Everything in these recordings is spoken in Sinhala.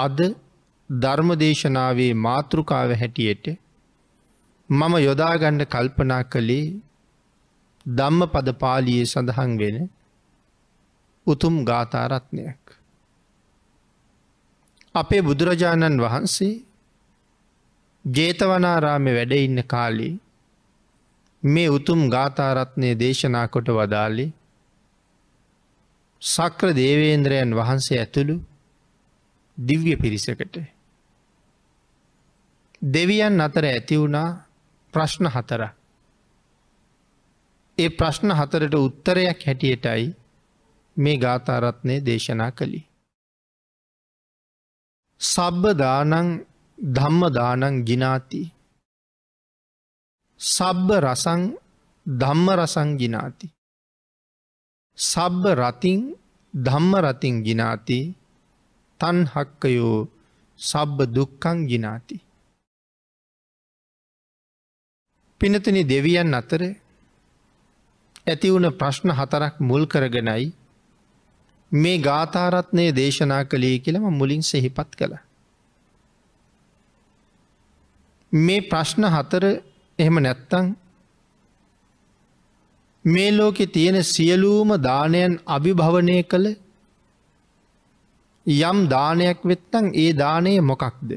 අද ධර්මදේශනාවේ මාතෘකාව හැටියට මම යොදාගණ්ඩ කල්පනා කළේ ධම්ම පද පාලියේ සඳහන් වෙන උතුම් ගාථාරත්නයක්. අපේ බුදුරජාණන් වහන්සේ ජේතවනාරාමෙ වැඩඉන්න කාලේ මේ උතුම් ගාථාරත්නය දේශනා කොට වදාලේ සක්‍ර දේවේන්ද්‍රයන් වහන්සේ ඇතුළු දිව්‍ය පිරිසකට. දෙවියන් අතර ඇති වුණා ප්‍රශ්න හතර. ඒ ප්‍රශ්න හතරට උත්තරයක් හැටියටයි මේ ගාතාරත්නය දේශනා කළි. සබ්බ දානං ධම්ම දානං ගිනාති. සබ්බ රසං ධම්ම රසං ගිනාති. සබ්බ රතින් ධම්ම රතින් ගිනාතිී තන්හක්කයෝ සබ්බ දුක්කං ජිනාති. පිනතන දෙවියන් අතර ඇතිවුණ ප්‍රශ්න හතරක් මුල් කරගෙනයි මේ ගාථාරත්නය දේශනා කළේ කියලම මුලින් සෙහිපත් කළ. මේ ප්‍රශ්න හතර එහෙම නැත්තං මේ ලෝකෙ තියෙන සියලූම දානයන් අභිභවනය කළ යම් දානයක් වෙත්තං ඒ දානය මොකක්ද.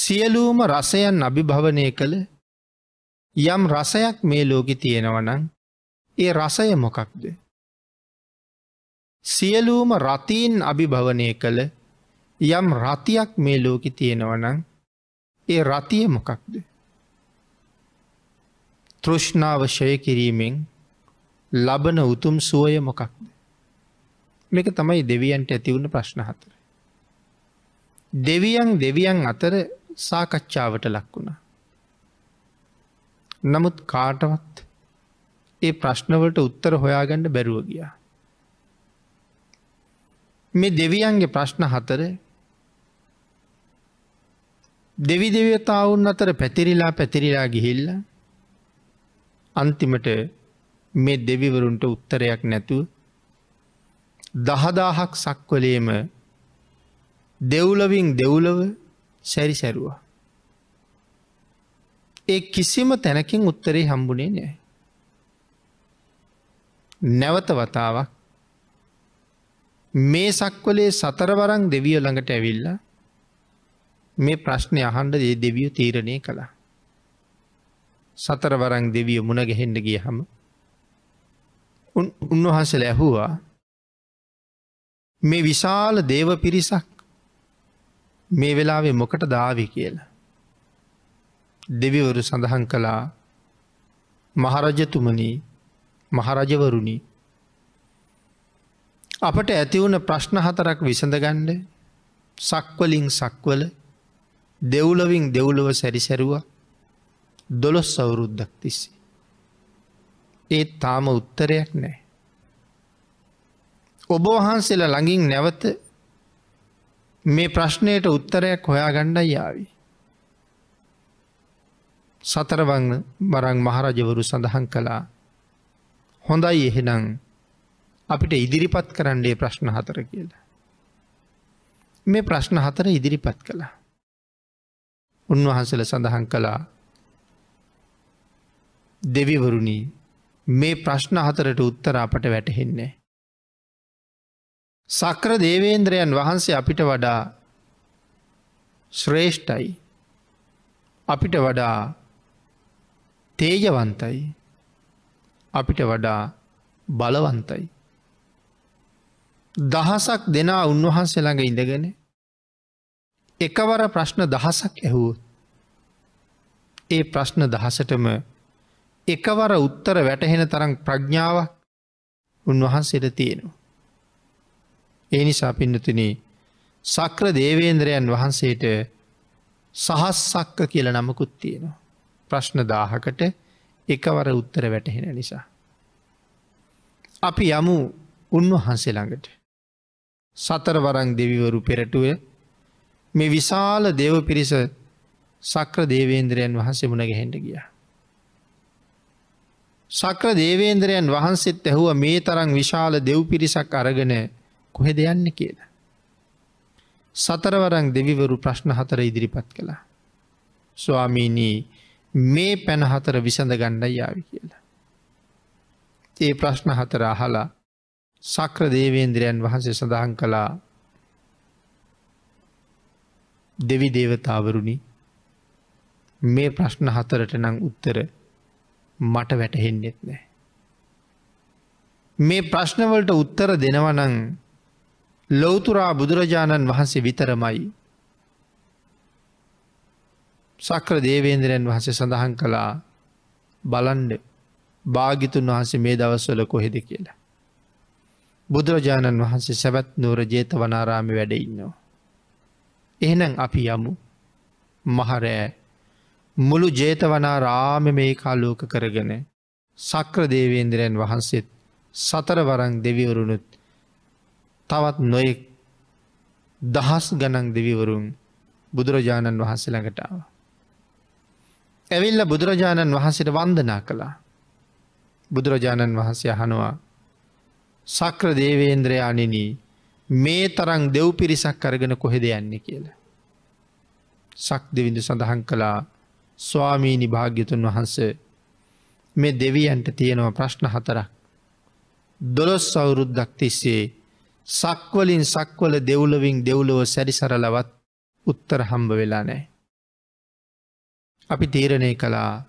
සියලූම රසයන් අභිභවනය කළ යම් රසයක් මේ ලෝකෙ තියෙනවනං ඒ රසය මොකක්ද. සියලූම රතීන් අභිභවනය කළ යම් රතියක් මේ ලෝකෙ තියෙනවනං ඒ රතිය මොකක්ද. තෘෂ්ණාවශය කිරීමෙන් ලබන උතුම් සුවය මොකක්ද. මේක තමයි දෙවියන්ට ඇතිවුණ ප්‍රශ්න හතර. දෙවියන් දෙවියන් අතර සාකච්ඡාවට ලක් වුණා. නමුත් කාටවත් ඒ ප්‍රශ්නවලට උත්තර හොයාගන්න බැරුව ගියා. මේ දෙවියන්ගේ ප්‍රශ්න හතර දෙවි දෙවතාවුන් අතර පැතිරිලා පැතිරිලා ගිහිල්ල අන්තිමට මේ දෙවිවරුන්ට උත්තරයක් නැතුව දහදාහක් සක්වලේම දෙව්ලවින් දෙව්ලව සැරි සැරුවා. ඒ කිසිම තැනකින් උත්තරේ හම්බුණේ නෑ. නැවත වතාවක් මේ සක්වලේ සතරවරං දෙවිය ළඟට ඇවිල්ල මේ ප්‍රශ්නය අහන්ඩ දේ දෙවිය තීරණය කළා. සතරවරං දෙවිය මුණ ගැහෙන්ඩ ගිය හම උන්වහන්සල ඇහුවා මේ විශාල දේව පිරිසක් මේ වෙලාවේ මොකට දාවි කියලා. දෙවිවරු සඳහන් කළා මහරජතුමනී මහරජවරුණි අපට ඇතිවුණ ප්‍රශ්න හතරක් විසඳගණ්ඩ සක්වලින් සක්වල දෙව්ලවින් දෙව්ලොව සැරිසැරුවා දොළොස් අවුරුද්දක් තිස්සේ. ඒත් තාම උත්තරයක් නෑ. ඔබ වහන්සේලා ළඟින් නැවත මේ ප්‍රශ්නයට උත්තරයක් හොයා ගණ්ඩයි යාවි. සතරවං බරං මහරජවරු සඳහන් කළා හොඳයි එහෙනම් අපිට ඉදිරිපත් කරන්නේ ප්‍රශ්න හතර කියලා. මේ ප්‍රශ්න හතර ඉදිරිපත් කළා. උන්වහන්සල සඳහන් කළා දෙවිවරුණී මේ ප්‍රශ්න හතරට උත්තර අපට වැටහෙන්නේ. සක්‍ර දේවේන්ද්‍රයන් වහන්සේ අපිට වඩා ශ්‍රේෂ්ඨයි අපිට වඩා තේජවන්තයි අපිට වඩා බලවන්තයි. දහසක් දෙනා උන්වහන්සේ ළඟ ඉඳගෙන එකවර ප්‍රශ්න දහසක් ඇහුවොත් ඒ ප්‍රශ්න දහසටම එකවර උත්තර වැටහෙන තරම් ප්‍රඥාවක් උන්වහන්සේට තියෙනවා. ඒ නිසා පින්නතුන සක්‍ර දේවේන්ද්‍රයන් වහන්සේට සහස්සක්ක කියල නමකුත් තියෙනවා. ප්‍රශ්න දාහකට එකවර උත්තර වැටහෙන නිසා. අපි යමු උන්වහන්සේ ළඟට. සතරවරං දෙවිවරු පෙරටුව මේ විශාල දේව පිරිස සක්‍ර දේවේන්ද්‍රයන් වහන්සේ මුණ ගැහෙන්ට ගිය. සක්‍ර දේවේන්ද්‍රයන් වහන්සේත් ඇහුව මේ තරං විශාල දෙව් පිරිසක් අරගෙන කොහෙද යන්න කියලා. සතරවරං දෙවිවරු ප්‍රශ්න හතර ඉදිරිපත් කළා. ස්වාමීනී මේ පැන හතර විසඳ ගණ්ඩයි යාවි කියලා. ඒ ප්‍රශ්න හතර අහලා සක්‍ර දේවේන්ද්‍රයන් වහන්සේ සඳහන් කළා දෙවි දේවතාවරුණි මේ ප්‍රශ්න හතරට නං උත්තර මට වැටහෙන්නෙත් නෑ. මේ ප්‍රශ්නවලට උත්තර දෙනවනං ලොවතුරා බුදුරජාණන් වහන්සේ විතරමයි. සක්‍ර දේවේන්දරයන් වහසේ සඳහන් කළා බලන්ඩ භාගිතුන් වහන්සේ මේ දවස්වල කොහෙද කියලා. බුදුරජාණන් වහන්සේ සැවැත් නූර ජේත වනාරාමි වැඩඉන්නවා. එහනම් අපි යමු මහරෑ මුළු ජේතවනා රාම මේ කාලෝක කරගෙන සක්‍ර දේවේන්දරයන් වහන්සේත් සතරවරං දෙවිවරුණුත් තවත් නොයෙක් දහස් ගණන් දෙවිවරුන් බුදුරජාණන් වහන්සේළඟටාව. ඇවිල්ල බුදුරජාණන් වහන්සට වන්දනා කළා. බුදුරජාණන් වහන්සේ අහනවා සක්‍ර දේවේන්ද්‍රයානිනී මේ තරං දෙව් පිරිසක් කරගෙන කොහෙද යන්නේ කියලා. සක් දෙවිඳු සඳහන් කළා ස්වාමීනි භාග්‍යතුන් වහන්ස මේ දෙවියන්ට තියෙනවා ප්‍රශ්න හතරක්. දොළොස් අවුරුද්දක් තිස්සේ සක්වලින් සක්වල දෙව්ලොවින් දෙව්ලොව සැරිසරලවත් උත්තර හම්බ වෙලා නෑ. අපි තීරණය කළා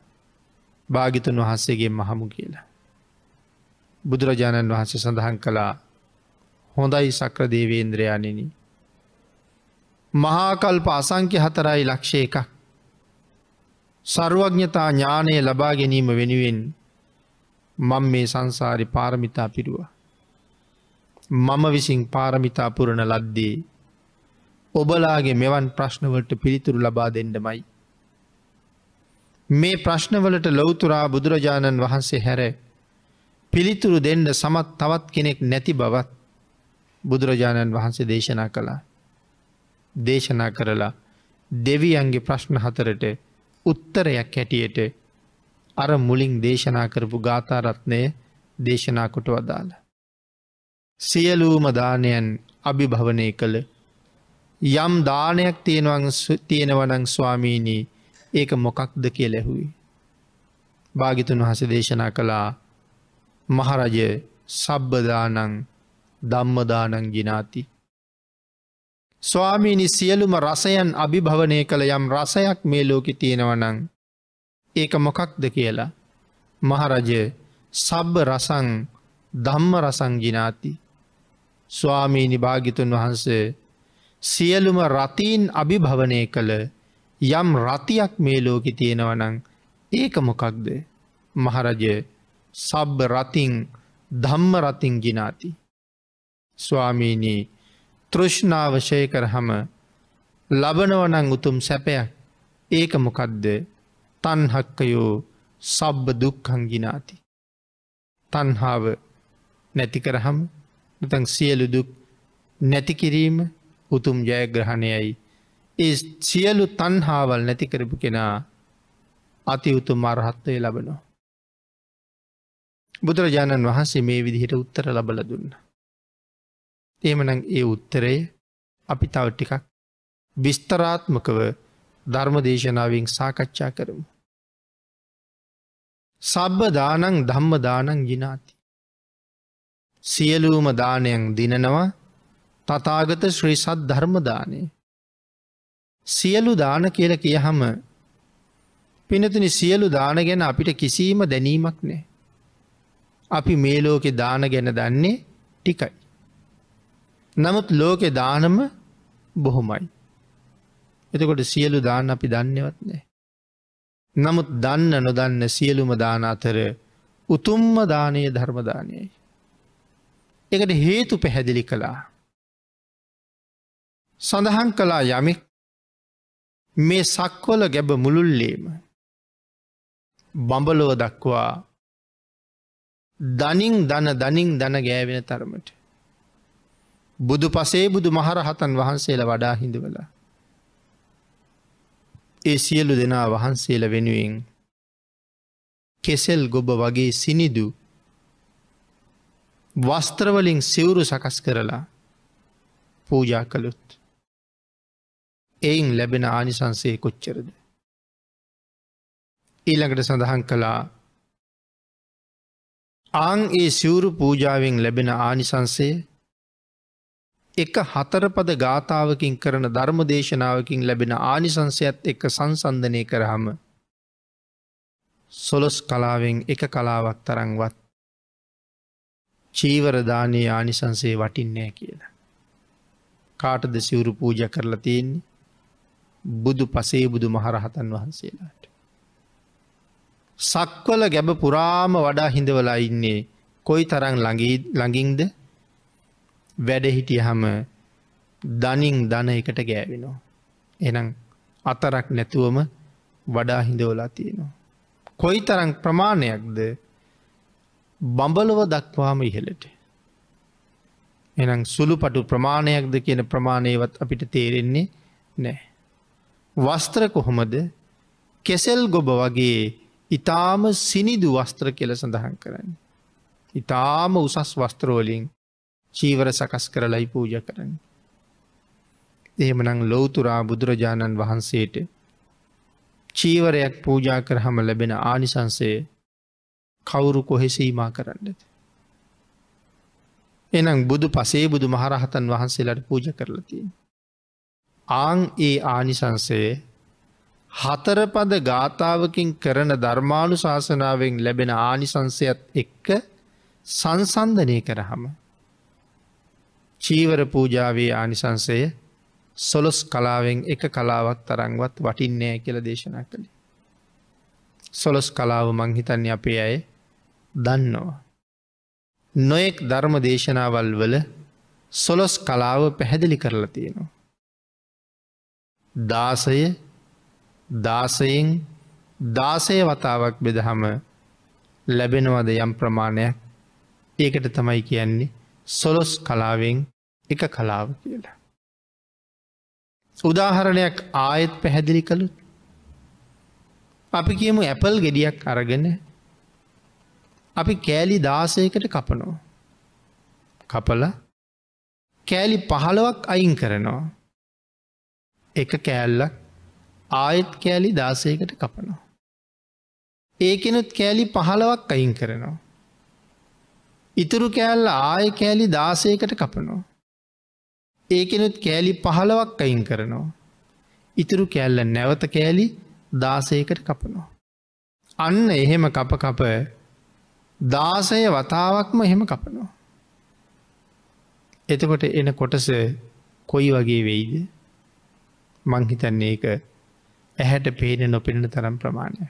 භාගිතුන් වහන්සේගේ මහමු කියලා. බුදුරජාණන් වහන්සේ සඳහන් කළා හොඳයි සක්‍රදේවේන්ද්‍රයානෙන. මහාකල්ප අසංක්‍ය හතරයි ලක්ෂ එකක්. සරුවඥතා ඥානය ලබා ගැනීම වෙනුවෙන් මං මේ සංසාරි පාරමිතා පිරුවා. මම විසින් පාරමිතා පුරණ ලද්දේ. ඔබලාගේ මෙවන් ප්‍රශ්නවලට පිළිතුරු ලබා දෙන්නමයි. මේ ප්‍රශ්නවලට ලොවතුරා බුදුරජාණන් වහන්සේ හැර පිළිතුරු දෙන්න සමත් තවත් කෙනෙක් නැති බවත් බුදුරජාණන් වහන්සේ දේශනා කළා. දේශනා කරලා දෙවියන්ගේ ප්‍රශ්න හතරට උත්තරයක් හැටියට අර මුලින් දේශනා කරපු ගාථරත්නය දේශනා කොට වදාලා. සියලූම දානයන් අභිභවනය කළ යම් දානයක් තියෙනවන් තියෙනවනං ස්වාමීණී ඒක මොකක්ද කියලැහුයි. භාගිතුන් වහස දේශනා කළා මහරජය සබ්බදානං ධම්මදානං ගිනාති. ස්වාමීනි සියලුම රසයන් අභිභවනය කළ යම් රසයක් මේ ලෝකෙ තියෙනවනං ඒක මොකක්ද කියලා මහරජය සබ්බ රසං ධම්ම රසං ගිනාති. ස්වාමීනි භාගිතුන් වහන්සේ සියලුම රතීන් අභිභවනය කළ යම් රතියක් මේ ලෝකි තියෙනවනං ඒක මොකක්ද මහරජය සබ්බ රතිං ධම්ම රතිං ගිනාති. ස්වාමීනී තෘෂ්ණාවශය කරහම ලබනවනං උතුම් සැපයක් ඒක මොකක්ද තන්හක්කයෝ සබ්බ දුක්හංගිනාති. තන්හාාව නැති කරහම නතන් සියලු දුක් නැතිකිරීම උතුම් ජයග්‍රහණයයි. ඒ සියලු තන්හාවල් නැතිකරපු කෙනා අති උතුම් අරහත්වය ලබනවා. බුදුරජාණන් වහන්සේ මේ විදිහට උත්තර ලබල දුන්න. එමනං ඒ උත්තරය අපි තව ටිකක් විස්තරාත්මකව ධර්ම දේශනාවෙන් සාකච්ඡා කරමු. සබ්බ දානං ධම්ම දානං ජිනාති. සියලූම දානයන් දිනනවා තතාගත ශ්‍රී සත් ධර්මදානය. සියලු දාන කියල කියහම පිනතිනි සියලු දාන ගැන අපිට කිසීම දැනීමක් නෑ. අපි මේ ලෝකෙ දාන ගැන දන්නේ ටිකයි. නමුත් ලෝකෙ දානම බොහොමයි. එතකොට සියලු දාන අපි දන්නවත් නෑ. නමුත් දන්න නොදන්න සියලුම දාන අතර උතුම්ම දානය ධර්මදානයයි. එකට හේතු පැහැදිලි කළා. සඳහන් කලා යමෙක් මේ සක්වල ගැබ මුළුල්ලේම බඹලොව දක්වා දනින් දන දනින් දන ගෑවෙන තරමට. බුදු පසේ බුදු මහරහතන් වහන්සේල වඩා හිඳවල. ඒ සියලු දෙනා වහන්සේල වෙනුවෙන් කෙසෙල් ගොබ වගේ සිනිදු වස්ත්‍රවලින් සිවුරු සකස් කරලා පූජා කළුත්. එයින් ලැබෙන ආනිසන්සේ කොච්චරද. ඊළඟට සඳහන් කළා ආං ඒ සිවුරු පූජාවෙන් ලැබෙන ආනිසන්සේ එක හතරපද ගාථාවකින් කරන ධර්ම දේශනාවකින් ලැබෙන ආනිසංසයත් එක්ක සංසන්ධනය කරහම සොලොස් කලාවෙන් එක කලාවක් තරංවත් චීවරදානයේ ආනිසන්සේ වටින්නේ කියලා. කාටද සිවුරු පූජ කරලා තියෙන්නේ බුදු පසේ බුදු මහරහතන් වහන්සේලාට. සක්වල ගැබ පුරාම වඩා හිඳවලා ඉන්නේ කොයි තරං ළඟින්ද වැඩහිටිය හම දනින් දන එකට ගෑවෙනවා. එනම් අතරක් නැතුවම වඩා හිඳවලා තියෙනවා. කොයි තරං ප්‍රමාණයක්ද බඹලොව දක්වාම ඉහලට. එනම් සුළු පටු ප්‍රමාණයක්ද කියන ප්‍රමාණයවත් අපිට තේරෙන්නේ නෑ. වස්ත්‍ර කොහොමද කෙසෙල් ගොබ වගේ ඉතාම සිනිදු වස්ත්‍ර කෙල සඳහන් කරන්න. ඉතාම උසස් වස්ත්‍රෝලින් චීවර සකස් කරලයි පූජ කරන්න. එහෙමනං ලෝතුරා බුදුරජාණන් වහන්සේට චීවරයක් පූජා කරහම ලැබෙන ආනිසංසය කවුරු කොහෙසීමා කරන්නද. එනම් බුදු පසේ බුදු මහරහතන් වහන්සේලට පූජ කරලතිය. ආං ඒ ආනිසංසයේ හතරපද ගාථාවකින් කරන ධර්මාණු ශාසනාවෙන් ලැබෙන ආනිසංසයත් එක්ක සංසන්ධනය කරහම. චීවර පූජාවේ ආනිසංසය සොලොස් කලාවෙන් එක කලාවක් තරංවත් වටින්නේ කියල දේශනා කළේ. සොලොස් කලාව මංහිතන්නේ අපේ අය දන්නවා. නොයෙක් ධර්ම දේශනාවල් වල සොලොස් කලාව පැහැදිලි කරලා තියෙනවා. දාසය දාසයෙන් දාසය වතාවක් බෙදහම ලැබෙනවද යම් ප්‍රමාණයක් ඒකට තමයි කියන්නේ සොලොස් කලාවෙන් එක කලාව කියලා. උදාහරණයක් ආයෙත් පැහැදිලි කළුත් අපි කියමු ඇපල් ගෙඩියක් අරගෙන අපි කෑලි දාසයකට කපනෝ. කපල කෑලි පහළවක් අයින් කරනවා. එක කෑල්ලක් ආයෙත් කෑලි දාසයකට කපනවා. ඒකෙනුත් කෑලි පහළවක් අයින් කරනවා. ඉතුරු කෑල්ල ආය කෑලි දාසයකට කපනවා. ඒකෙනුත් කෑලි පහළවක් අයින් කරනවා. ඉතුරු කෑල්ල නැවත කෑලි දාසයකට කපනවා. අන්න එහෙම කප කප දාසය වතාවක්ම එහෙම කපනවා. එතකොට එන කොටස කොයි වගේ වෙයිද මංහිතන්නේ එක ඇහැට පේන නොපෙනෙන තරම් ප්‍රමාණය.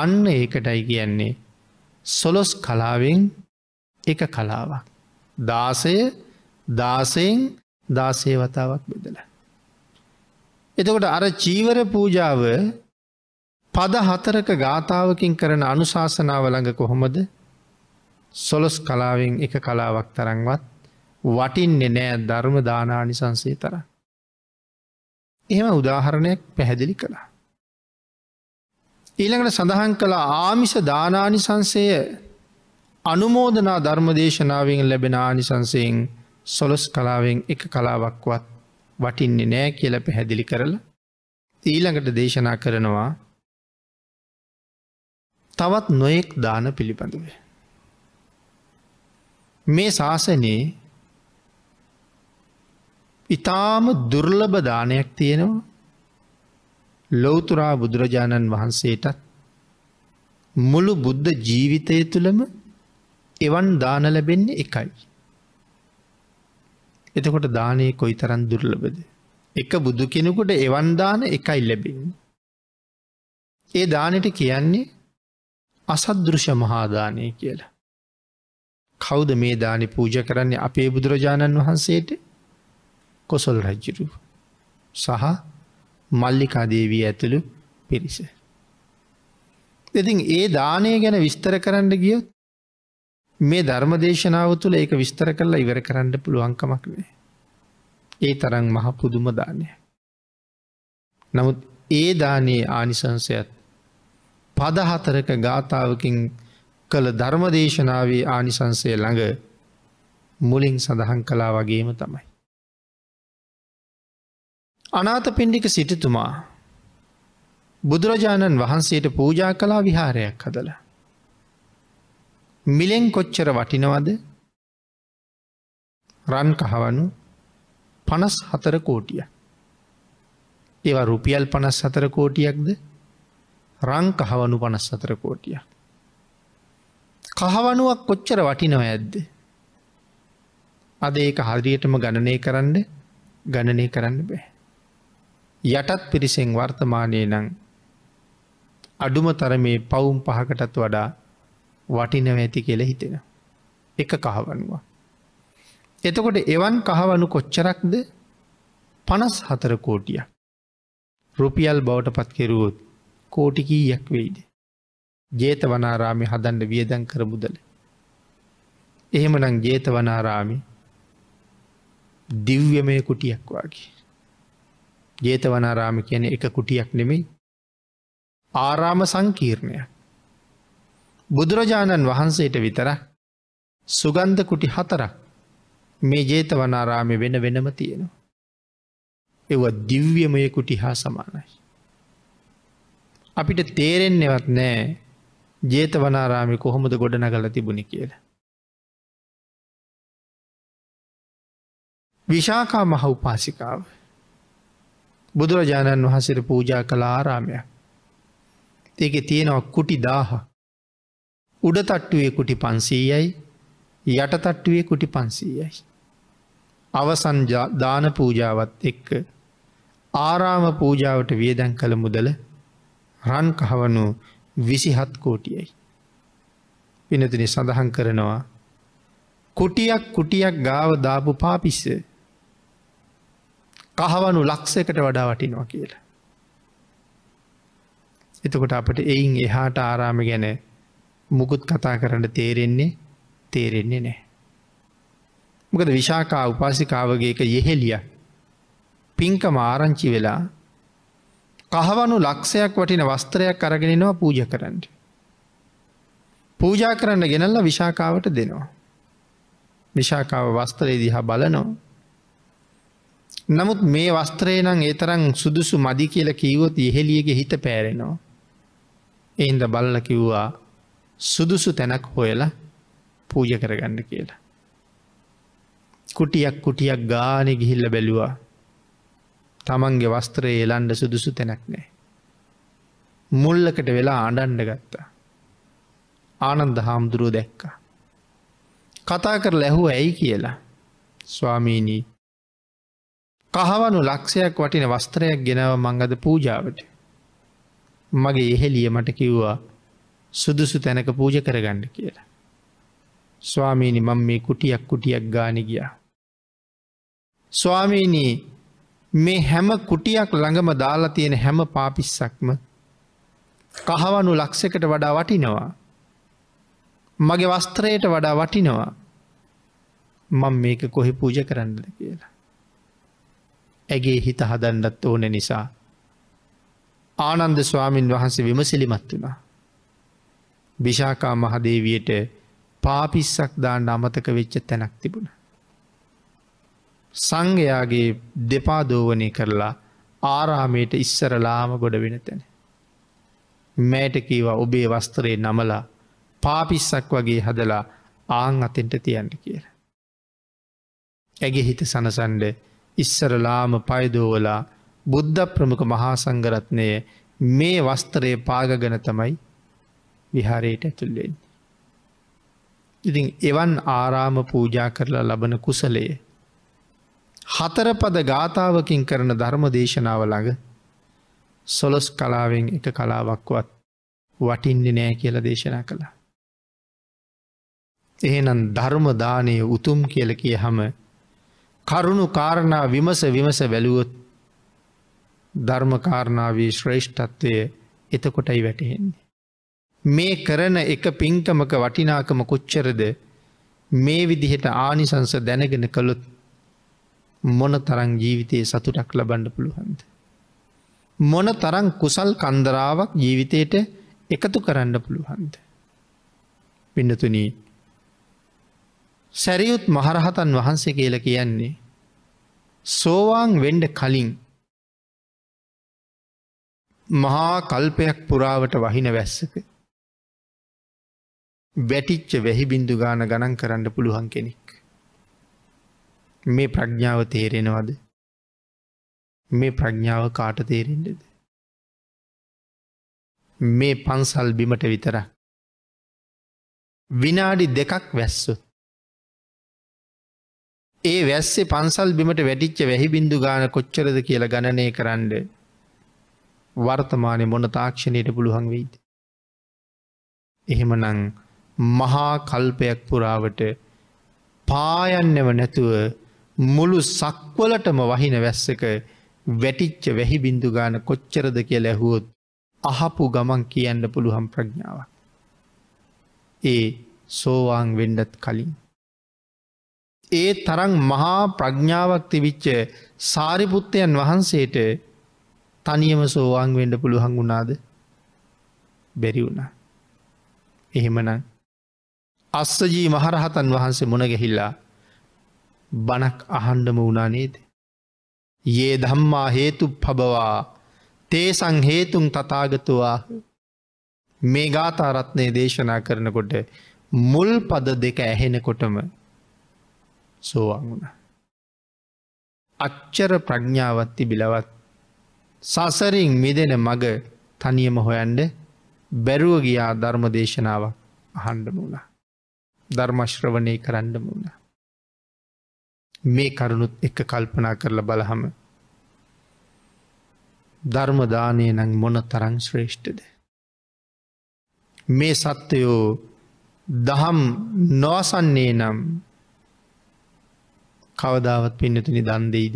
අන්න ඒකටයි කියන්නේ සොලොස් කලාවෙන් එක කලාවක්. දාසය දාසයෙන් දාසේ වතාවක් බෙදලා. එතකොට අර චීවර පූජාව පද හතරක ගාථාවකින් කරන අනුශාසනාව ළඟ කොහොමද සොලොස් කලාවෙන් එක කලාවක් තරංවත් වටින්නේ නෑ ධර්ම දානානිසංසේ තර. එහෙම උදාහරණයක් පැහැදිලි කළා. ඊළඟට සඳහන් කළ ආමිස දානානිසංසය අනුමෝදනා ධර්මදේශනාවෙන් ලැබෙන ආනිසංසයෙන් සොලොස් කලාවෙන් එක කලාවක්වත් වටින්නේ නෑ කියල පැහැදිලි කරලා ඊළඟට දේශනා කරනවා තවත් නොයෙක් දාන පිළිබඳව. මේ ශාසනයේ ඉතාම දුර්ලභ දානයක් තියෙනවා ලොවතුරා බුදුරජාණන් වහන්සේටත් මුළු බුද්ධ ජීවිතය තුළම එවන් දාන ලැබෙන්නේ එකයි. එතකොට දානය කොයි තරන් දුර්ලබද. එක බුදු කෙනෙකුට එවන්දාන එකයි ලැබෙන්. ඒ දානට කියන්නේ අසදෘෂ මහාදානය කියලා. කෞද මේ දානි පූජ කරන්නේ අපේ බුදුරජාණන් වහන්සේට කොසොල් රජ්ජුරු සහ මල්ලිකාදේවී ඇතුළු පිරිස. ඉතින් ඒ දානය ගැන විස්තර කරන්න ගියොත් මේ ධර්ම දේශනාව තුළ ඒක විස්තර කරලා ඉවර කරන්න පුළුවන්කමක් නෑ. ඒ තරන් මහ පුදුම දානය. නමුත් ඒ දානයේ ආනිසංසයත් පදහතරක ගාථාවකින් කළ ධර්ම දේශනාවේ ආනිසංසය ළඟ මුලින් සඳහන් කලා වගේම තමයි. අනාත පින්ඩික සිටිතුමා බුදුරජාණන් වහන්සේට පූජා කලා විහාරයක් හදලා මිලෙන් කොච්චර වටිනවද රන් කහවනු පනස් හතර කෝටිය. ඒවා රුපියල් පනස් හතර කෝටියක්ද රං කහවනු පනස් හතර කෝටිය. කහවනුවක් කොච්චර වටිනව ඇද්ද. අද ඒක හරියටම ගණනය කරන්න ගණනය කරන්න බෑ. යටත් පිරිසෙන් වර්තමානය නං අඩුම තරමේ පවුම් පහකටත් වඩා වටිනව ඇති කෙල හිතෙන. එක කහවනුව. එතකොට එවන් කහවනු කොච්චරක්ද පනස් හතර කෝටිය. රුපියල් බවට පත් කෙරුවොත් කෝටිකීයක් වෙයිද. ජේත වනාරාමි හදන්ඩ වියදන් කර මුදල. එහෙමනම් ජේත වනාරාමි දිව්‍යමය කුටියක් වගේ. ජේත වනාරාමි කියන එක කුටියක් නෙමෙයි ආරාම සංකීර්ණයක්. බුදුරජාණන් වහන්සේට විතරක් සුගන්ධ කුටි හතරක් මේ ජේතවනාරාමය වෙන වෙනම තියෙනවා. එව දිව්‍යමය කුටි හා සමානයි. අපිට තේරෙන්නෙවත් නෑ ජේතවනාරාමි කොහොමද ගොඩනගල තිබුණි කියලා. විශාකා මහ උපාසිකාව බුදුරජාණන් වහසර පූජා කළ ආරාමයක් ඒක තියෙනවා කුටි දාහ උඩතට්ටුවේ කුටි පන්සීයයි යටතට්ටුවේ කුටි පන්සීයයි. අවසන් දාන පූජාවත් එක්ක ආරාම පූජාවට වියදැන් කළ මුදල රන් කහවනු විසිහත් කෝටියයි. පිනතිනි සඳහන් කරනවා කුටියක් කුටියක් ගාව දාපු පාපිස්ස කහවනු ලක්සකට වඩා වටිනවා කියලා. එතකොට අපට එයින් එහාට ආරාම ගැන මුකුත් කතා කරන්න තේරෙන්නේ තේරෙන්නේ නෑ. මොකද විශාකා උපාසිකාවගේක යෙහෙලිය පිංක මාරංචි වෙලා කහවනු ලක්ෂයක් වටින වස්ත්‍රයක් අරගෙනෙනවා පූජ කරන්න. පූජා කරන්න ගෙනල්ල විශාකාවට දෙනවා. විශාකාව වස්ත්‍රයේ දිහා බලනෝ. නමුත් මේ වස්ත්‍රේ නං ඒ තරං සුදුසු මදි කියල කීවොත් ඉහෙලියගේ හිත පෑරෙනවා. එන්ද බල්ල කිව්වා සුදුසු තැනක් හොයලා පූජ කරගන්න කියලා. කුටියක් කුටියක් ගානෙ ගිහිල්ල බැලුවා තමන්ගේ වස්ත්‍රයේ එලන්ඩ සුදුසු තැනක් නෑ. මුල්ලකට වෙලා අඩන්ඩ ගත්තා. ආනන්ද හාමුදුරුව දැක්කා. කතා කර ලැහුව ඇයි කියලා ස්වාමීනී කහවනු ලක්ෂයක් වටින වස්ත්‍රයක් ගෙනව මංගද පූජාවට මගේ එහෙලිය මට කිව්වා සුදුසු තැනක පූජ කරගන්න කියලා. ස්වාමීනි මං මේ කුටියක් කුටියක් ගාන ගියා. ස්වාමීනී මේ හැම කුටියක් ළඟම දාලා තියෙන හැම පාපිස්සක්ම කහවනු ලක්සකට වඩා වටිනවා. මගේ වස්ත්‍රයට වඩා වටිනවා. මං මේක කොහෙ පූජ කරන්නද කියලා. ඇගේ හිත හදන්නත් ඕන නිසා ආනන්ද ස්වාමීන් වහන්සේ විමසිලිමත් වනා. විශාකා මහදේවයට පාපිස්සක් දාන්න අමතක වෙච්ච තැනක් තිබුණ. සංඝයාගේ දෙපාදෝවනය කරලා ආරාමයට ඉස්සරලාම ගොඩ වෙන තැන. මෑට කීවා ඔබේ වස්තරේ නමලා පාපිස්සක් වගේ හදලා ආං අතෙන්ට තියන්න කියලා. ඇගේ හිත සනසන්ඩ ඉස්සරලාම පයදෝවලා බුද්ධ ප්‍රමුඛ මහා සංගරත්නය මේ වස්තරයේ පාගගන තමයි විහාරයට ඇතුල් වෙන්නේ. ඉතින් එවන් ආරාම පූජා කරලා ලබන කුසලය හතරපද ගාථාවකින් කරන ධර්ම දේශනාව ළඟ සොලොස් කලාවෙන් එක කලාවක්වත් වටින්නේ නෑ කියල දේශනා කළා. එහෙනම් ධර්මදානය උතුම් කියල කිය හම කරුණු කාරණා විමස විමස වැලුවොත් ධර්මකාරණාවී ශ්‍රේෂ්ඨත්වය එතකොටයි වැටහෙන්නේ. මේ කරන එක පින්කමක වටිනාකම කොච්චරද මේ විදිහට ආනිසංස දැනගෙන කළොත් මොන තරං ජීවිතයේ සතුටක් ලබන්න පුළුවන්ද. මොන තරං කුසල් කන්දරාවක් ජීවිතයට එකතු කරන්න පුළුවන්ද. පින්නතුනී සැරියුත් මහරහතන් වහන්සේ කියල කියන්නේ. සෝවාන් වෙන්ඩ කලින් මහා කල්පයක් පුරාවට වහින වැස්සක වැටිච්ච වැහිබින්දු ගාන ගණන් කරන්න පුළුවන් කෙනෙක්. මේ ප්‍රඥාව තේරෙනවද. මේ ප්‍රඥාව කාට තේරෙන්ටද. මේ පන්සල් බිමට විතර. විනාඩි දෙකක් වැස්සොත්. ඒ වැස්සේ පන්සල් බිමට වැටිච්ච වැහිබින්දු ගාන කොච්චරද කියලා ගණනය කරන්න වර්තමානය මොන තාක්ෂණයට පුළුවන් වෙයිද. එහෙම නං මහා කල්පයක් පුරාවට පායන්නව නැතුව මුළු සක්වලටම වහින වැස්සක වැටිච්ච වැහි බිඳු ගාන කොච්චරද කියල ඇහුවොත් අහපු ගමන් කියන්න පුළුහම් ප්‍රඥාව. ඒ සෝවාං වෙන්ඩත් කලින්. ඒ තරං මහා ප්‍රඥාවක් තිවිච්ච සාරිපුත්තයන් වහන්සේට තනියම සෝවාං වෙන්ඩ පුළුහන් වුණාද බැරි වුණා. එහෙමනම් අස්සජී මහරහතන් වහන්සේ මුණගැහිල්ලා බණක් අහන්ඩම වුණා නේද. ඒ ධම්මා හේතු පබවා තේසං හේතුන් තතාගතුවා මේ ගාතාරත්නය දේශනා කරනකොට මුල් පද දෙක ඇහෙනකොටම සෝවාන් වුණ. අච්චර ප්‍රඥාවත්ති බිලවත් සසරින් මිදෙන මග තනියම හොයන්ඩ බැරුව ගියා ධර්ම දේශනාවක් අහන්ඩ මුණා. ධර්මශ්‍රවනය කරන්නම වුණ. මේ කරුණුත් එක කල්පනා කරලා බලහම ධර්මදානය නං මොන තරං ශ්‍රේෂ්ඨද. මේ සත්‍යයෝ දහම් නොවසන්නේ නම් කවදාවත් පින්නතුනි දන්දෙයිද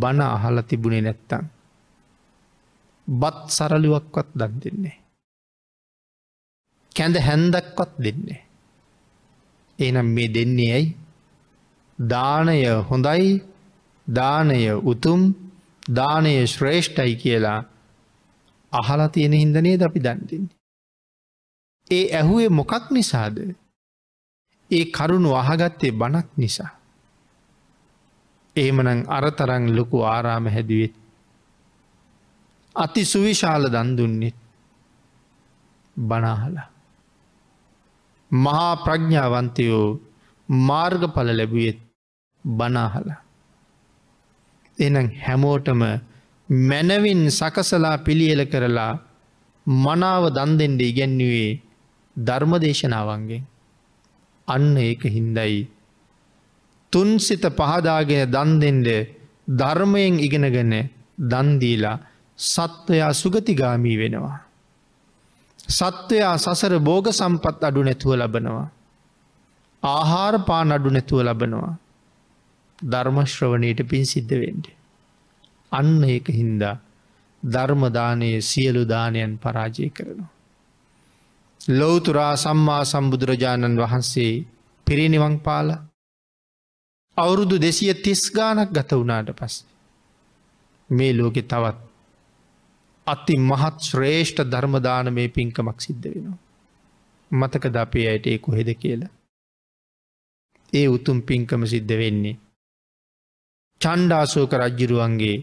බණ අහල තිබුණේ නැත්තං බත් සරලුවක්වත් දන් දෙන්නේ. කැඳ හැන්දක්වත් දෙන්නේ. එනම් මේ දෙන්නේ ඇයි දානය හොඳයි දානය උතුම් දානය ශ්‍රේෂ්ඨයි කියලා අහලා තියෙන හින්දනේ අපි දන්තින්නේ. ඒ ඇහුවේ මොකක් නිසාද ඒ කරුණු අහගත්තේ බණක් නිසා. එහෙමනං අරතරං ලොකු ආරාම හැදුවත්. අති සුවිශාල දන්දුන්නෙත් බනාහලා. මහා ප්‍රඥ්ඥාවන්තයෝ මාර්ගඵල ලැබුවත් බනාහලා. එනම් හැමෝටම මැනවින් සකසලා පිළියල කරලා මනාව දන්දෙන්ඩ ඉගැන්නුවේ ධර්මදේශනාවන්ගේ. අන්න ඒක හින්දයි. තුන්සිත පහදාගෙන දන්දෙන්ඩ ධර්මයෙන් ඉගෙනගන දන්දීලා සත්වයා සුගතිගාමී වෙනවා. සත්වයා සසර බෝග සම්පත් අඩු නැතුව ලබනවා. ආහාරපාන අඩු නැතුව ලබනවා. ධර්මශ්‍රවණයට පින් සිද්ධවෙන්ට. අන්න ඒක හින්දා ධර්මදානයේ සියලු දානයන් පරාජය කරනවා. ලෝතුරා සම්මා සම්බුදුරජාණන් වහන්සේ පිරිනිවන් පාල අවුරුදු දෙසිය තිස් ගානක් ගත වුණාට පස්සේ. මේ ලෝකෙ තවත් අති මහත් ශ්‍රේෂ්ඨ ධර්මදාන මේ පින්කමක් සිද්ධ වෙනවා. මතකද අපේ අයට ඒ කොහෙද කියලා. ඒ උතුම් පින්කම සිද්ධ වෙන්නේ. චණ්ඩාසෝක රජ්ජිරුවන්ගේ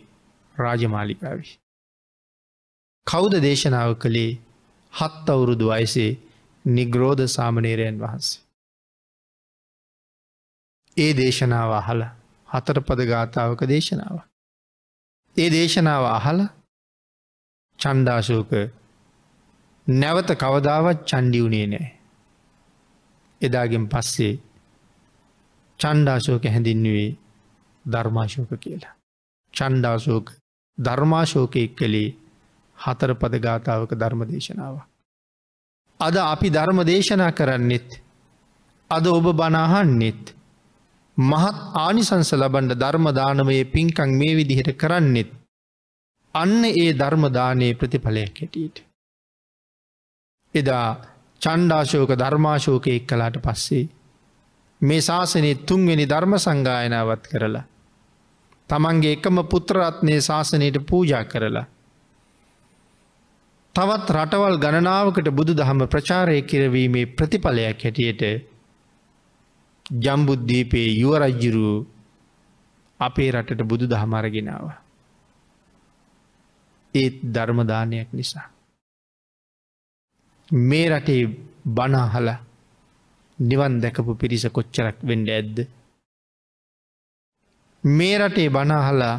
රාජමාලිකාවි. කෞද දේශනාව කළේ හත් අවුරුදු වයිසේ නිග්‍රෝධ සාමනේරයන් වහන්සේ. ඒ දේශනාව අහල හතරපද ගාථාවක දේශනාව. ඒ දේශනාව අහලා චන්දාශෝක නැවත කවදාවත් චන්ඩියුනේ නෑ. එදාගෙන් පස්සේ චන්්ඩාශෝක හැඳින්නුවේ ධර්මාශෝක කියලා. චන්්ඩාශෝක ධර්මාශෝකයක් කළේ හතර පදගාථාවක ධර්මදේශනාව. අද අපි ධර්ම දේශනා කරන්නෙත් අද ඔබ බනාහන්නෙත් මහත් ආනිසංස ලබන්ඩ ධර්මදානමයේ පින්කං මේ විදිහට කරන්නෙත් අන්න ඒ ධර්මදානයේ ප්‍රතිඵලයක් හැටියට. එදා චණ්ඩාශෝක ධර්මාශෝක එක් කලාට පස්සේ. මේ ශාසනය තුන්වෙනි ධර්ම සංගායනාවත් කරලා. තමන්ගේ එකම පුත්‍රරත්නය ශාසනයට පූජා කරලා. තවත් රටවල් ගණනාවකට බුදු දහම ප්‍රචාරය කිරවීමේ ප්‍රතිඵලයක් හැටියට ජම්බුද්ධීපයේ යුවරජ්ජිරු අපේ රටට බුදු දහමරගෙනවා. ඒත් ධර්මදානයක් නිසා. මේ රටේ බනාහල නිවන් දැකපු පිරිස කොච්චරක් වෙන්ඩ ඇද්ද. මේ රටේ බනාහලා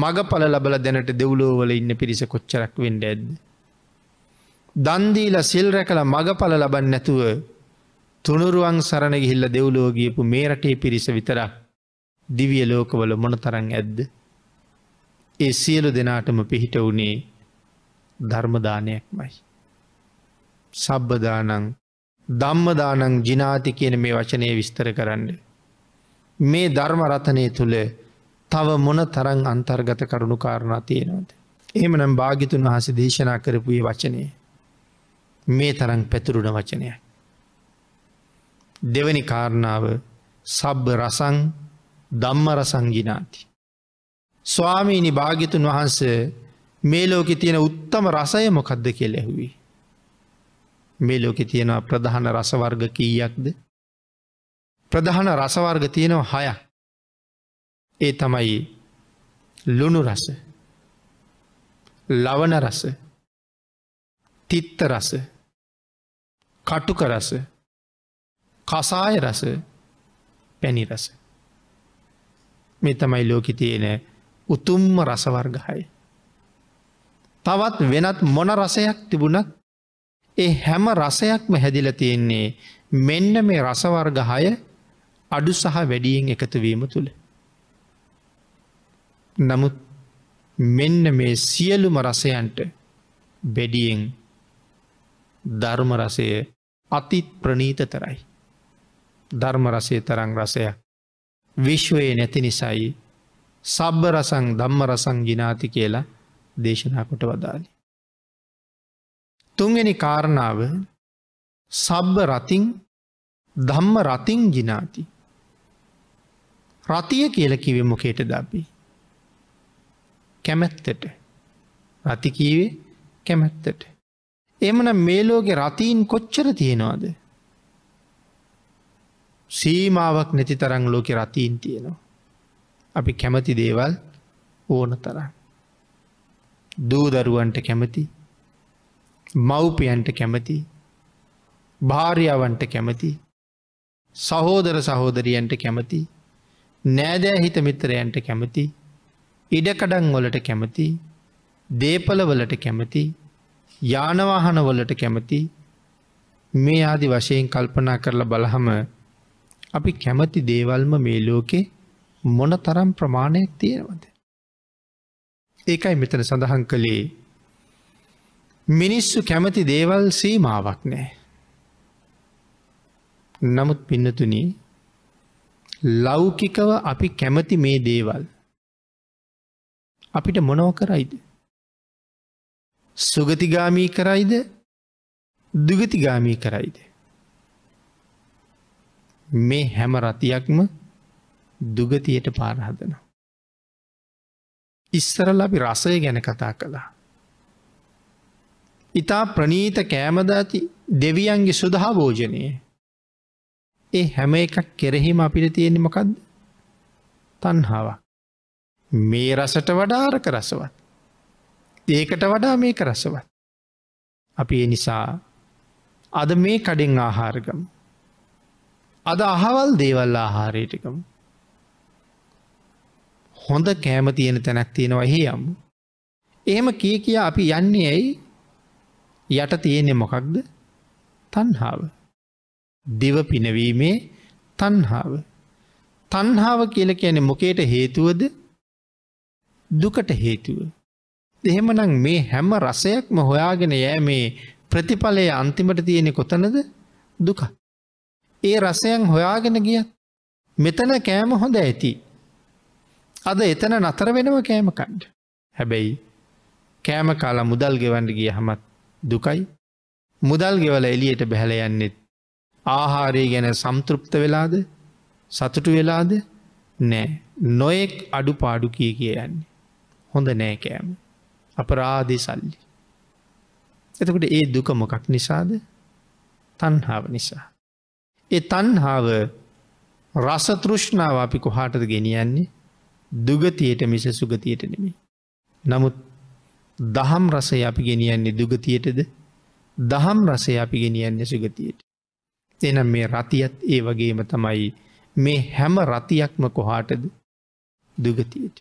මගපල ලබල දැනට දෙව්ලෝවල ඉන්න පිරිස කොච්චරක් වෙන්ඩ ඇද්ද. දන්දීල සිල් රැකළ මගපල ලබන් නැතුව තුනුරුවන් සරණ ගිහිල්ල දෙව්ලෝගියපු මේ රටේ පිරිස විතරක් දිවිය ලෝකවල මොන තරන් ඇද්ද. ඒ සියලු දෙනාටම පිහිට වුණේ ධර්මදානයක්මයි. සබ්බදානං ධම්මදානං ජිනාති කියන මේ වචනය විස්තර කරන්න. මේ ධර්මරතනය තුළ තව මොන තරං අන්තර්ගත කරුණු කාරණා තියෙනවද. එහෙමනම් භාගිතුන් වහස දේශනා කරපුයේ වචනය මේ තරං පැතුරුණ වචනය. දෙවැනි කාරණාව සබ්බ රසං ධම්ම රසංගිනාති. ස්වාමීනි භාගිතුන් වහන්ස මේ ලෝකෙ තියෙන උත්තම රසය මොකක්ද කියල ඇහුවී. මේ ලෝකෙ තියෙනවා ප්‍රධාන රසවර්ග කීයක්ද. ප්‍රධාන රසවර්ග තියෙනව හයක්. ඒ තමයි ලුණු රස ලවන රස තිත්ත රස කටුක රස කසාය රස පැණි රස මේ තමයි ලෝකි තියෙන උතුම්ම රසවර්ගහය. තවත් වෙනත් මොන රසයක් තිබුණත් ඒ හැම රසයක්ම හැදිල තියෙන්නේ මෙන්න මේ රසවර්ගහය අඩු සහ වැඩියෙන් එකතුවීම තුළ. නමුත් මෙන්න මේ සියලුම රසයන්ට බෙඩියෙන් ධර්ම රසය අති ප්‍රනීතතරයි. ධර්ම රසේ තරං රසයක් විශ්වයේ නැති නිසයි සබ්බ රසං ධම්ම රසං ගිනාති කියලා දේශනා කොට වදාලි. තුන්ගනි කාරණාව සබ්බ රතිං ධම්ම රතිං ජිනාති. රතිය කියල කිවේ මොකේට දබී. කැමැත්තට රතිකීවේ කැමැත්තට. එමන මේලෝගේ රතීන් කොච්චර තියෙනවාද. සීමාවක් නැති තරං ලෝකෙ රතීන් තියෙනවා. අපි කැමති දේවල් ඕන තරම්. දූදරුවන්ට කැමති මව්පියන්ට කැමති භාරියාවන්ට කැමති සහෝදර සහෝදරියන්ට කැමති නෑදෑ හිත මිත්‍රයන්ට කැමති ඉඩකඩන් වලට කැමති දේපලවලට කැමති යානවාහන වලට කැමති මේ ආදි වශයෙන් කල්පනා කරලා බලහම අපි කැමති දේවල්ම මේ ලෝකේ මොන තරම් ප්‍රමාණයක් තියෙනවද. ඒකයි මෙතන සඳහන් කළේ මිනිස්සු කැමති දේවල් සීමාවක් නෑ. නමුත් පින්නතුනී ලෞකිකව අපි කැමති මේ දේවල්. අපිට මොනව කරයිද. සුගතිගාමී කරයිද දුගතිගාමී කරයිද. මේ හැම රතියක්ම දුගතියට පාර හදනවා. ඉස්සරල අපි රසය ගැන කතා කළා. ඉතා ප්‍රනීත කෑමදාති දෙවියන්ගේ සුදහා භෝජනය. ඒ හැම එකක් කෙරෙහිම අපිට තියෙන මොකක්ද තන්හාව. මේ රසට වඩාරක රසවත්. ඒකට වඩා මේක රසවත්. අපි ඒ නිසා අද මේ කඩෙන් ආහාරගම්. අද අහවල් දේවල් ආහාරයටකම් හොඳ කෑම තියෙන තැනක් තියෙනවා එහි යම්. එහෙම කිය කියා අපි යන්නේ ඇයි යට තියෙනෙ මොකක්ද තන්හාාව. දෙව පිනවීමේ තන්හාාව. තන්හාාව කියල කියන මොකේට හේතුවද දුකට හේතුව. දෙහෙමනම් මේ හැම රසයක්ම හොයාගෙන යෑ මේ ප්‍රතිඵලය අන්තිමට තියෙනෙ කොතනද දුක. ඒ රසයන් හොයාගෙන ගියත් මෙතන කෑම හොඳ ඇති අද එතන නතර වෙනවා කෑම කණ්ඩ. හැබැයි කෑම කාලා මුදල් ගෙවන්ඩ ගිය හමත් දුකයි මුදල් ගෙවල එලියට බැහල යන්නෙත් ආහාරය ගැන සම්තෘප්ත වෙලාද සතුටු වෙලාද නෑ නොයෙක් අඩු පාඩු කිය කිය යන්නේ. හොඳ නෑකෑම. අපරාධය සල්ලි. එතකට ඒ දුක මොකක් නිසාද තන්හාාව නිසා. ඒ තන්හාාව රසතෘෂ්ණාව අපි කොහාටද ගෙනියන්නේ දුගතියට මිස සුගතියට නෙමේ. නමුත් දහම් රසය අපි ගෙනියන්නේ දුගතියටද දහම් රසය අපි ගෙනියන්නේ සුගතියට. එනම් මේ රතියත් ඒ වගේම තමයි මේ හැම රතියක්ම කොහාටද දුගතියට.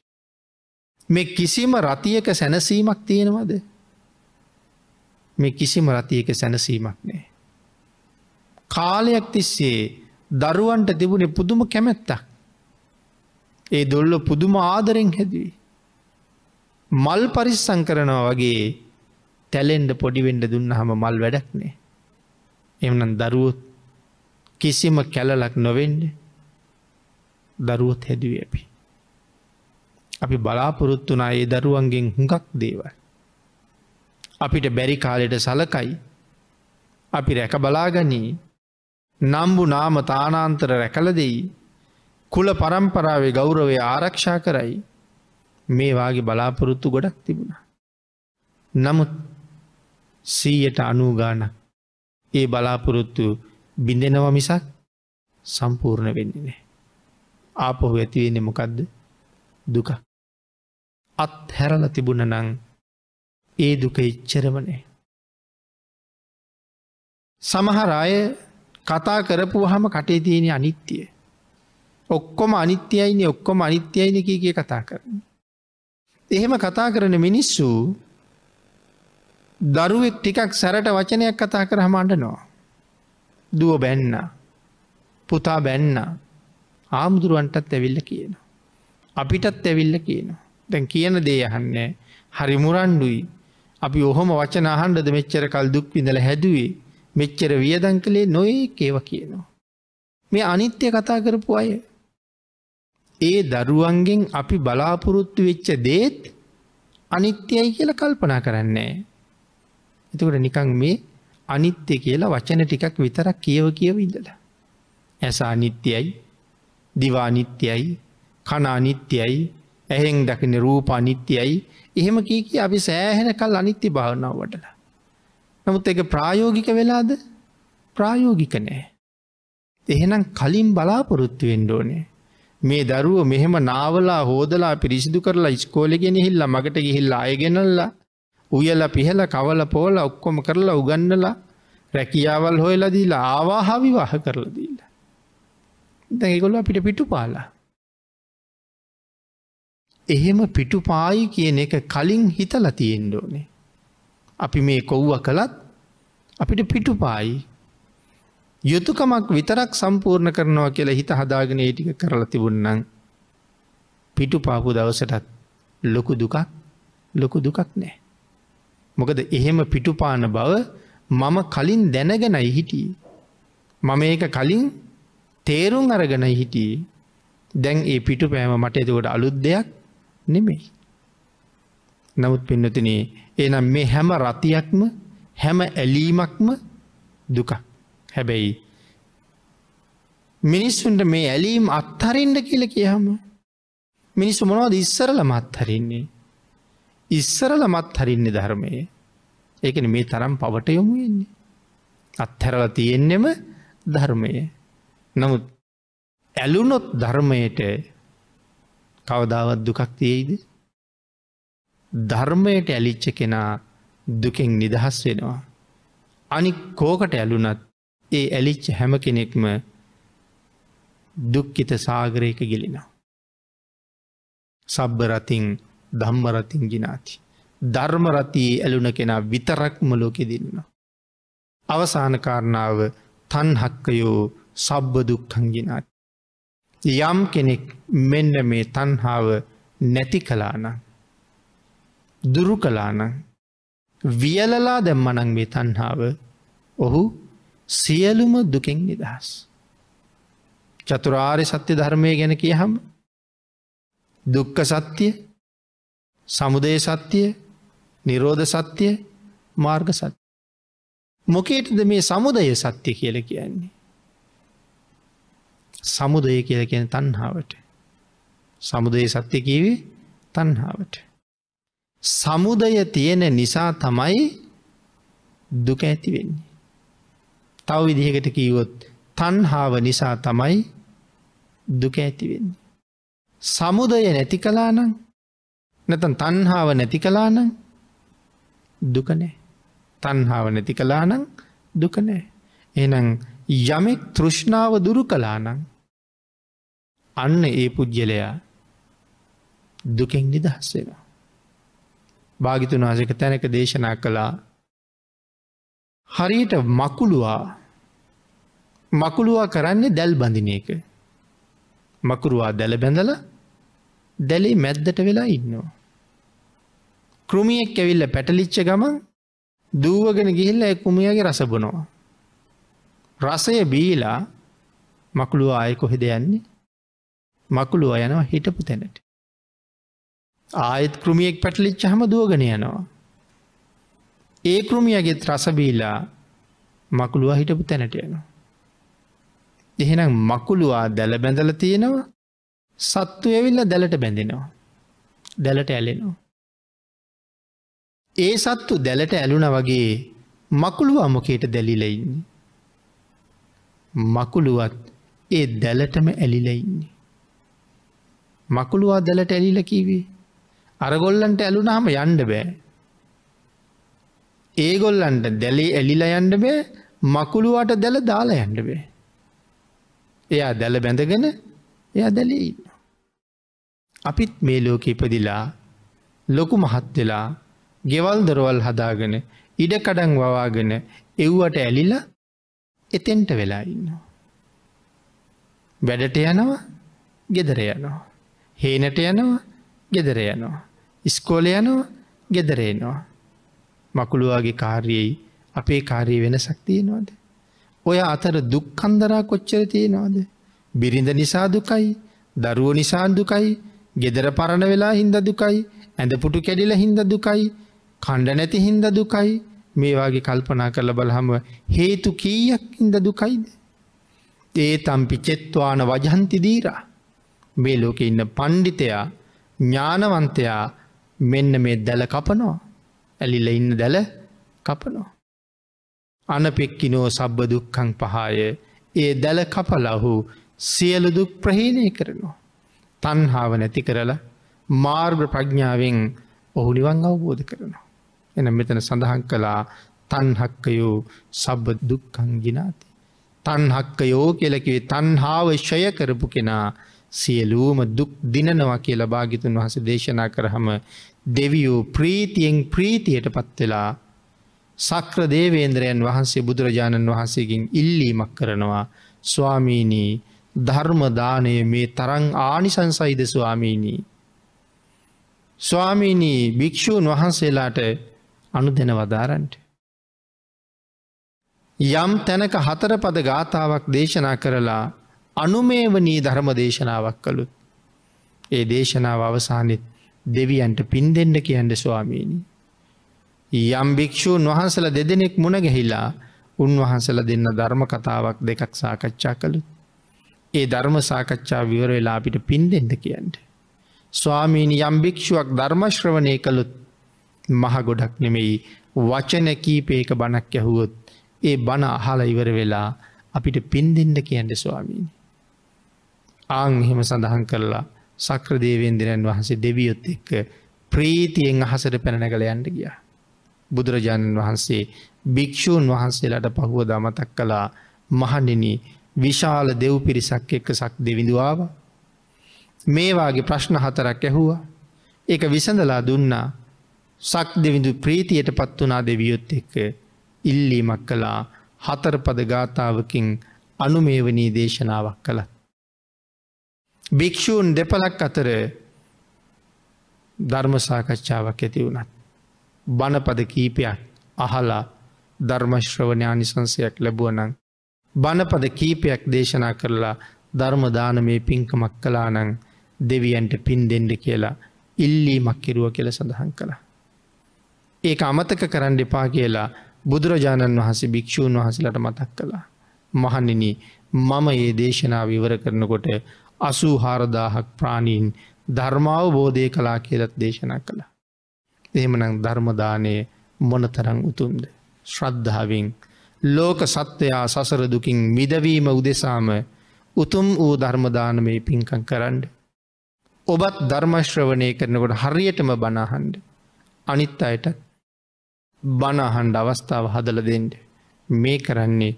මේ කිසිම රතියක සැනසීමක් තියෙනවද මේ කිසිම රතියක සැනසීමක් නෑ. කාලයක් තිස්සේ දරුවන්ට තිබුණේ පුදුම කැමැත්තක්. ඒ දොල්ල පුදුම ආදරෙන් හැදුවේ. මල් පරිස්සං කරනවා වගේ තැලෙන්ඩ පොඩිවෙන්ඩ දුන්න හම මල් වැඩක්නේ. එමනම් දරුවොත් කිසිම කැලලක් නොවෙන්ඩ දරුවොත් හැදුව අපි. අපි බලාපොරොත්තු වනා ඒ දරුවන්ගෙන් හුඟක් දේව. අපිට බැරි කාලෙට සලකයි අපි රැක බලාගනී නම්බු නාම තානාන්තර රැකල දෙයි කුල පරම්පරාවේ ගෞරවේ ආරක්ෂා කරයි මේවාගේ බලාපොරොත්තු ගොඩක් තිබුණා. නමුත් සීයට අනූගාන ඒ බලාපොරොත්තු බිඳෙනව මිසක් සම්පූර්ණ වෙන්නේ නෑ. ආපොහු ඇතිවෙන්නේ මොකක්ද දුක. අත් හැරල තිබුණ නං ඒ දුක ඉච්චරමනේ. සමහර අය කතා කරපු හම කටේ තියෙන අනිත්‍යය ඔක්කොම අනිත්‍යයිනි ඔක්කොම අනිත්‍යයිනි කියගේ කතා කරන. එහෙම කතා කරන මිනිස්සු දරුවෙක් ටිකක් සැරට වචනයක් කතා කර හමට නවා. දුව බැන්න පුතා බැන්න ආමුදුරුවන්ටත් ඇවිල්ල කියන. අපිටත් ඇවිල්ල කියන. දැන් කියන දේ අහන්නේ හරි මුරණ්ඩුයි අපි ඔහොම වචන අහන්ඩද මෙච්චර කල් දුක් විඳල හැදුවේ මෙච්චර වියදං කළේ නොයේ ඒව කියනවා. මේ අනිත්‍ය කතා කරපු අය ඒ දරුවන්ගෙන් අපි බලාපොරොත්තු වෙච්ච දේත් අනිත්‍යයි කියලා කල්පනා කරන්නේ. එතකොට නිකං මේ අනිත්‍ය කියලා වචන ටිකක් විතරක් කියව කියව ඉඳලා. ඇස අනිත්‍යයි දිවානිත්‍යයි කනානිත්‍යයි ඇහෙන් දකින රූප අනිත්‍යයි එහෙම කීකි අපි සෑහෙන කල් අනිත්‍ය භාවනාව වටලා. නමුත් එක ප්‍රායෝගික වෙලාද ප්‍රායෝගික නෑ. එහෙනම් කලින් බලාපොරොත්තු වෙන්ඩෝනේ. මේ දරුව මෙහෙම නාවලා හෝදලා පිරිසිදු කරලා ඉස්කෝලගෙනහිල්ලා මගට ගිහිල්ලා අයගෙනල්ලා උයල පිහල කවල පෝල ඔක්කොම කරලා උගන්නලා රැකියාවල් හොයලදීලා ආවාහවි වහ කරලදීලා. දැගොල අපිට පිටු පාලා. එහෙම පිටු පායි කියන එක කලින් හිතල තියෙන්ඩෝනේ. අපි මේ කොව්ව කළත් අපිට පිටු පායි යුතුයකමක් විතරක් සම්පූර්ණ කරනවා කියලා හිත හදාගෙන ඒ ටික කරලා තිබුණනම් පිටුපාපු දවසටත් ලොකු දුකක් ලොකු දුකක් නෑ. මොකද එහෙම පිටුපාන බව මම කලින් දැනගෙනයි හිටියේ. මම ඒක කලින් තේරුම් අරගෙන හිටියේ. දැන් ඒ පිටු පෑම මට එතකොට අලුත් දෙයක් නෙමෙයි. නමුත් පින්නතිනේ එනම් මේ හැම රතියක්ම හැම ඇලීමක්ම දුකක්. හැබැයි මිනිස්සුන්ට මේ ඇලීම් අත්හරින්ට කියල කියහම මිනිස්සු මොනවද ඉස්සරල මත්හරින්නේ ඉස්සරල මත්හරින්නේ ධර්මය ඒකන මේ තරම් පවට යොමු වෙන්නේ අත්හැරල තියෙන්නෙම ධර්මය නමුත් ඇලුනොත් ධර්මයට කවදාවත් දුකක් තියෙයිද ධර්මයට ඇලිච්ච කෙනා දුකෙන් නිදහස් වෙනවා අනි කෝකට ඇලුනත් ඒ ඇලිච්ච හැම කෙනෙක්ම දුක්කිත සාගරයක ගෙලිනා. සබ්බරතින් ධම්මරතින් ගිනාති. ධර්මරතියේ ඇලුන කෙනා විතරක්ම ලෝකෙදින්නවා. අවසානකාරණාව තන්හක්කයෝ සබ්බ දුක්කංගිනාත්. යම් කෙනෙක් මෙන්න මේ තන්හාාව නැති කලාන දුරු කලාන වියලලා දැම්මනං මේ තන්හාාව ඔහු සියලුම දුකෙන් නිදහස්. චතුරාර් සත්‍ය ධර්මය ගැන කිය හම් දුක්ක සත්‍යය සමුදය සත්‍යය නිරෝධ සත්‍යය මාර්ග සත්‍ය. මොකේටද මේ සමුදය සත්‍ය කියල කියන්නේ. සමුදය කියල කියන තන්හාාවට. සමුදය සත්‍ය කීවේ තන්හාාවට. සමුදය තියෙන නිසා තමයි දුක ඇති වෙන්නේ. තව විදිහකට කීවොත් තන්හාාව නිසා තමයි දුක ඇතිවෙන්න. සමුදය නැති කලානං නැතන් තන්හාාව නැති කලානං දුකනෑ. තන්හාාව නැති කලානං දුකනෑ. එනං යමෙක් තෘෂ්ණාව දුරු කලානං අන්න ඒ පුද්ගලයා දුකෙන් නිදහස්සෙනවා. භාගිතුන් වහසක තැනක දේශනා කළා හරියට මකුළුවා මකුළුවා කරන්නේ දැල් බඳින එක. මකුරුවා දැල බැඳල දැලේ මැද්දට වෙලා ඉන්නවා. කෘමියෙක් ඇවිල්ල පැටලිච්ච ගමන් දූවගෙන ගිහිල්ල කුමියගේ රසබනවා. රසය බීලා මකුළුව ආය කොහෙද යන්නේ මකුළුව යනවා හිටපු තැනට. ආයත් කෘමියෙක් පැටලිච්ච හම දුවගෙන යනවා. ඒ කෘමියගෙත් රසබීලා මකුළුව හිටපු තැනට යනවා. එහෙනම් මකුළුවා දැල බැඳල තියෙනවා සත්තු ඇවිල්ල දැලට බැඳෙනවා. දැලට ඇලෙනවා. ඒ සත්තු දැලට ඇලුන වගේ මකුළුවා මොකේට දැලිලයින්නේ. මකුළුවත් ඒ දැලටම ඇලිලයින්නේ. මකුළුවා දැලට ඇලිල කිවේ. අරගොල්ලන්ට ඇලුනාම යන්ඩ බෑ. ඒගොල්ලන්ට දැලේ ඇලිලා යන්ඩ බෑ මකුළුවට දැල දාලා යන්ඩ බෑ. එයා දැල බැඳගෙන එයා දැලේ අපිත් මේ ලෝක ඉපදිලා ලොකු මහත් වෙලා ගෙවල් දරවල් හදාගෙන ඉඩකඩන් වවාගෙන එව්වට ඇලිල එතෙන්ට වෙලා ඉන්නවා. වැඩට යනවා ගෙදර යනවා. හේනට යනවා ගෙදර යනවා. ඉස්කෝල යනවා ගෙදරේනවා. මකුළුවාගේ කාර්යෙයි අපේ කාරී වෙනසක් තියෙනවාද. ඔය අතර දුක්කන්දරා කොච්චර තියෙනවාද. බිරිඳ නිසා දුකයි, දරුව නිසා දුකයි, ගෙදර පරණ වෙලා හින්ද දුකයි, ඇඳපුටු කැඩිල හින්ද දුකයි, කණ්ඩ නැති හින්ද දුකයි මේ වගේ කල්පනා කරල බලහම හේතු කීයක් ඉද දුකයිද. ඒ තම්පි චෙත්වාන වජන්ති දීරා. මේ ලෝක ඉන්න පණ්ඩිතයා ඥානවන්තයා මෙන්න මේ දැල කපනවා. ඇලිල ඉන්න දැල කපනවා. අනපෙක්කිනෝ සබ්බ දුක්කං පහාය ඒ දැල කපලහු සියලුදුක් ප්‍රහේණය කරනවා. තන්හාාව නැති කරලා මාර්ග ප්‍රඥාවෙන් ඔහු නිවන් අවබෝධ කරනවා. එන මෙතන සඳහන් කළා තන්හක්කයෝ සබ්බ දුක්කං ගිනාති. තන්හක්කයෝ කියලකිවේ තන්හාාව ශය කරපු කෙනා සියලූම දුක් දිනනවා කියලා භාගිතුන් වහස දේශනා කරහම දෙවියෝ ප්‍රීතියෙන් ප්‍රීතියට පත්වෙලා සක්‍ර දේවේන්ද්‍රයන් වහන්සේ බුදුරජාණන් වහන්සේකින් ඉල්ලීමක් කරනවා ස්වාමීනී ධර්මදානය මේ තරං ආනිසංසයිද ස්වාමීනී. ස්වාමීනී භික්‍ෂූන් වහන්සේලාට අනු දෙන වදාරන්ට. යම් තැනක හතරපද ගාථාවක් දේශනා කරලා අනුමේවනී ධර්ම දේශනාවක් කළුත්. ඒ දේශනාව අවසානෙත් දෙවියන්ට පින් දෙන්න කියන්න ස්වාමීනී. යම් භික්‍ෂූන් වහන්සල දෙදෙනෙක් මුණගැහිලා උන්වහන්සල දෙන්න ධර්ම කතාවක් දෙකක් සාකච්ඡා කළු. ඒ ධර්ම සාකච්ඡා විවර වෙලා අපිට පින් දෙෙන්ද කියන්ට. ස්වාමීනි යම් භික්‍ෂුවක් ධර්මශ්‍රවනය කළුත් මහ ගොඩක් නෙමෙයි වචන කීපේක බණක් ඇහුවොත් ඒ බණ අහල ඉවර වෙලා අපිට පින් දෙෙන්ඩ කියන්ට ස්වාමීනි. ආං එහෙම සඳහන් කරලා සක්‍රදේවේන්දිරන් වහන්සේ දෙවියොත් එක්ක ප්‍රීතියෙන් අහසට පැනනැකළ යන්ට ගියා. බුදුරජාණන් වහන්සේ භික්‍ෂූන් වහන්සේලාට පහුව දමතක් කළා මහනිනි විශාල දෙව් පිරිසක් එක්ක සක් දෙවිඳවාව. මේවාගේ ප්‍රශ්න හතරක් ඇහුවා. එක විසඳලා දුන්නා සක් දෙවිඳු ප්‍රීතියට පත් වනා දෙවියොත් එක්ක ඉල්ලීමක් කළා හතරපද ගාථාවකින් අනුමේවනී දේශනාවක් කළ. භික්‍ෂූන් දෙපලක් අතර ධර්මසාකච්ඡාවක් ඇති වුණත්. බණපද කීපයක් අහලා ධර්මශ්‍රවඥානිසංසයක් ලැබුවනං. බණපද කීපයක් දේශනා කරලා ධර්මදාන මේ පින්කමක් කලානං දෙවියන්ට පින් දෙෙන්ඩ කියලා ඉල්ලීමක් කිරුව කියල සඳහන් කළ. ඒක අමතක කරන්න එපා කියලා බුදුරජාණන් වහන්සේ භික්‍ෂූන් වහසලට මතක් කළා. මහනින මම ඒ දේශනා විවර කරනකොට අසූ හාරදාහක් ප්‍රාණීන් ධර්මාව බෝධය කලා කියලත් දේශනා කළා. එහෙමනම් ධර්ම දානයේ මොනතරම් උතුම්ද? ශ්‍රද්ධාවෙන් ලෝක සත්වයා සසර දුකින් මිදවීම උදෙසාම උතුම් වූ ධර්ම දානමේ පින්කම් කරන්න. ඔබත් ධර්ම ශ්‍රවණය කරනකොට හරියටම බණ අහන්න. අනිත් අයට බණ අහන්න අවස්ථාව හදලා දෙන්න. මේ කරන්නේ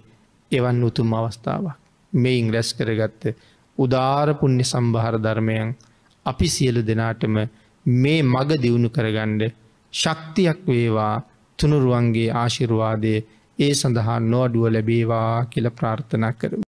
එවන් උතුම් අවස්ථාවක්. මේයින් රැස් කරගත්ත උදාර පුණ්‍ය සම්භාර ධර්මයන් අපි සියලු දෙනාටම මේ මග දියුණු කරගන්න ශක්තියක් වේවා තුනුරුවන්ගේ ආශිරවාදය ඒ සඳහා නොවඩුව ලැබේවා කියල ප්‍රාර්ථනා කරම.